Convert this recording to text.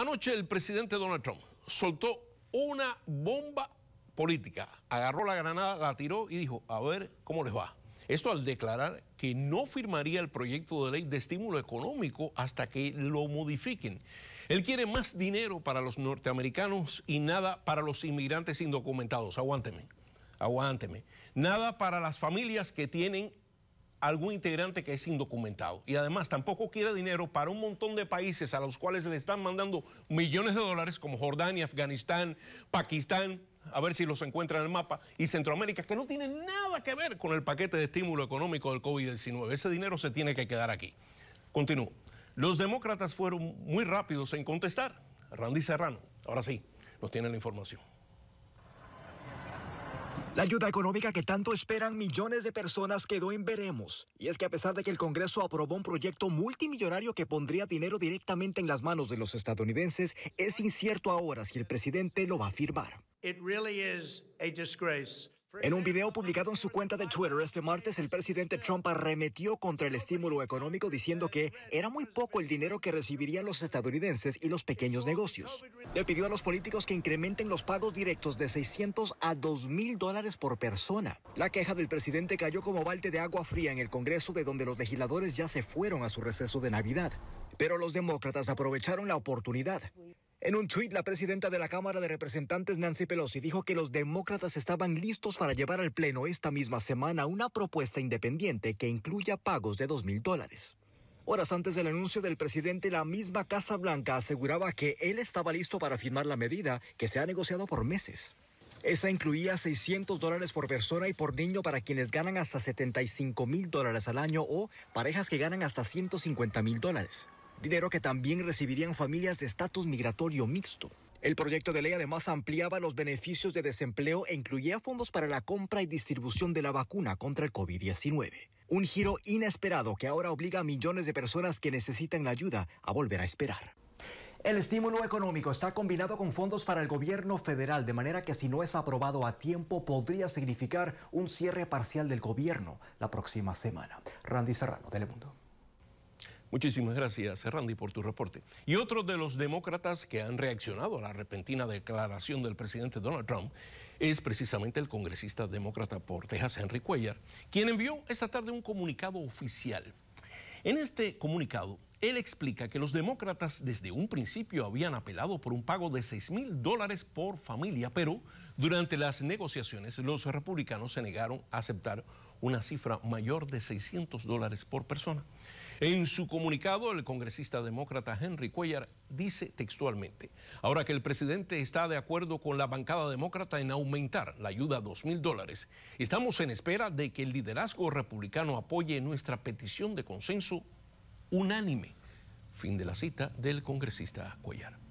Anoche el presidente Donald Trump soltó una bomba política, agarró la granada, la tiró y dijo, a ver cómo les va. Esto al declarar que no firmaría el proyecto de ley de estímulo económico hasta que lo modifiquen. Él quiere más dinero para los norteamericanos y nada para los inmigrantes indocumentados. Aguánteme, aguánteme. Nada para las familias que tienen algún integrante que es indocumentado. Y además tampoco quiere dinero para un montón de países a los cuales le están mandando millones de dólares, como Jordania, Afganistán, Pakistán, a ver si los encuentra en el mapa, y Centroamérica, que no tiene nada que ver con el paquete de estímulo económico del COVID-19. Ese dinero se tiene que quedar aquí. Continúo. Los demócratas fueron muy rápidos en contestar. Randy Serrano, ahora sí, nos tiene la información. La ayuda económica que tanto esperan millones de personas quedó en veremos. Y es que a pesar de que el Congreso aprobó un proyecto multimillonario que pondría dinero directamente en las manos de los estadounidenses, es incierto ahora si el presidente lo va a firmar. En un video publicado en su cuenta de Twitter este martes, el presidente Trump arremetió contra el estímulo económico diciendo que era muy poco el dinero que recibirían los estadounidenses y los pequeños negocios. Le pidió a los políticos que incrementen los pagos directos de 600 a 2 mil dólares por persona. La queja del presidente cayó como balde de agua fría en el Congreso, de donde los legisladores ya se fueron a su receso de Navidad. Pero los demócratas aprovecharon la oportunidad. En un tuit, la presidenta de la Cámara de Representantes, Nancy Pelosi, dijo que los demócratas estaban listos para llevar al Pleno esta misma semana una propuesta independiente que incluya pagos de 2 mil dólares. Horas antes del anuncio del presidente, la misma Casa Blanca aseguraba que él estaba listo para firmar la medida que se ha negociado por meses. Esa incluía 600 dólares por persona y por niño para quienes ganan hasta 75 mil dólares al año o parejas que ganan hasta 150 mil dólares dinero que también recibirían familias de estatus migratorio mixto. El proyecto de ley además ampliaba los beneficios de desempleo e incluía fondos para la compra y distribución de la vacuna contra el COVID-19. Un giro inesperado que ahora obliga a millones de personas que necesitan la ayuda a volver a esperar. El estímulo económico está combinado con fondos para el gobierno federal, de manera que si no es aprobado a tiempo podría significar un cierre parcial del gobierno la próxima semana. Randy Serrano, Telemundo. Muchísimas gracias, Randy, por tu reporte. Y otro de los demócratas que han reaccionado a la repentina declaración del presidente Donald Trump es precisamente el congresista demócrata por Texas, Henry Cuellar, quien envió esta tarde un comunicado oficial. En este comunicado, él explica que los demócratas desde un principio habían apelado por un pago de 6 mil dólares por familia, pero durante las negociaciones los republicanos se negaron a aceptar una cifra mayor de 600 dólares por persona. En su comunicado, el congresista demócrata Henry Cuellar dice textualmente, ahora que el presidente está de acuerdo con la bancada demócrata en aumentar la ayuda a 2 mil dólares, estamos en espera de que el liderazgo republicano apoye nuestra petición de consenso unánime. Fin de la cita del congresista Cuellar.